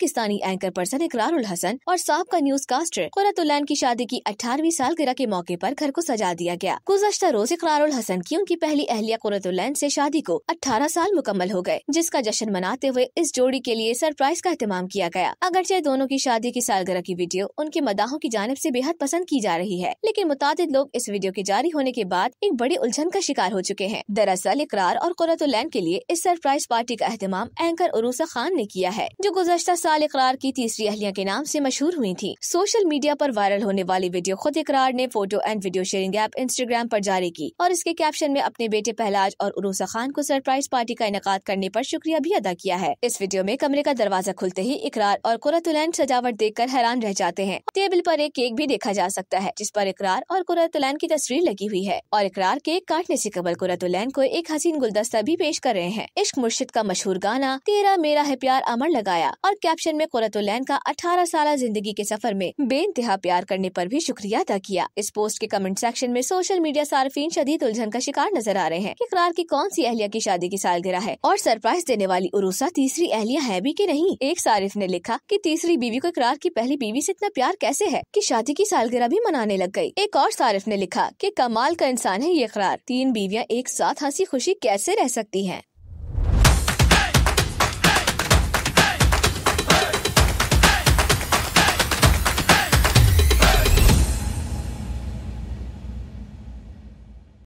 Pakistani anchor person Iqrarul Hasan और का news caster कुरतुल्लैन की शादी की अठारहवीं साल के मौके पर घर को सजा दिया गया गुजशत रोज इकरारुल हसन की उनकी पहली अहलिया कुरतुल्लैन से शादी को 18 साल मुकम्मल हो गए जिसका जश्न मनाते हुए इस जोड़ी के लिए सरप्राइज का अहतमाम किया गया अगरचे दोनों की शादी की सालगिरह की वीडियो उनके मदाहों की जानब ऐसी बेहद पसंद की जा रही है लेकिन मुताद लोग इस वीडियो के जारी होने के बाद एक बड़ी उलझन का शिकार हो चुके हैं दरअसल इकरार और कुरतुल्लैन के लिए इस सरप्राइज पार्टी का अहतमाम एंकर उरूसा खान ने किया है जो गुजशत साल इकरार की तीसरी अहलिया के नाम से मशहूर हुई थी सोशल मीडिया पर वायरल होने वाली वीडियो खुद इकरार ने photo and video sharing app Instagram पर जारी की और इसके कैप्शन में अपने बेटे पहलाज और उरूसा खान को सरप्राइज पार्टी का इनका करने आरोप शुक्रिया भी अदा किया है इस वीडियो में कमरे का दरवाजा खुलते ही इकरार और कुरतुलैन सजावट देख कर हैरान रह जाते हैं टेबल आरोप एक केक भी देखा जा सकता है जिस पर इकरार और कुरतुलैन की तस्वीर लगी हुई है और इकरार केक काटने ऐसी कबल कुरतुलैन को एक हसीन गुलदस्ता भी पेश कर रहे हैं इश्क मुर्शिद का मशहूर गाना तेरा मेरा है प्यार अमर लगाया और कैप्शन रिसेप्शन में कुरतुलैन का 18 साल जिंदगी के सफर में बेइंतहा प्यार करने पर भी शुक्रिया अदा किया इस पोस्ट के कमेंट सेक्शन में सोशल मीडिया सार्फिन शदीद उलझन का शिकार नजर आ रहे हैं इकरार की कौन सी अहलिया की शादी की सालगिरह है और सरप्राइज देने वाली उरूसा तीसरी अहलिया है भी की नहीं एक सारिफ ने लिखा की तीसरी बीवी को इकरार की पहली बीवी ऐसी इतना प्यार कैसे है की शादी की सालगिरह भी मनाने लग गयी एक और सारिफ ने लिखा की कमाल का इंसान है ये इकरार तीन बीवियाँ एक साथ हंसी खुशी कैसे रह सकती है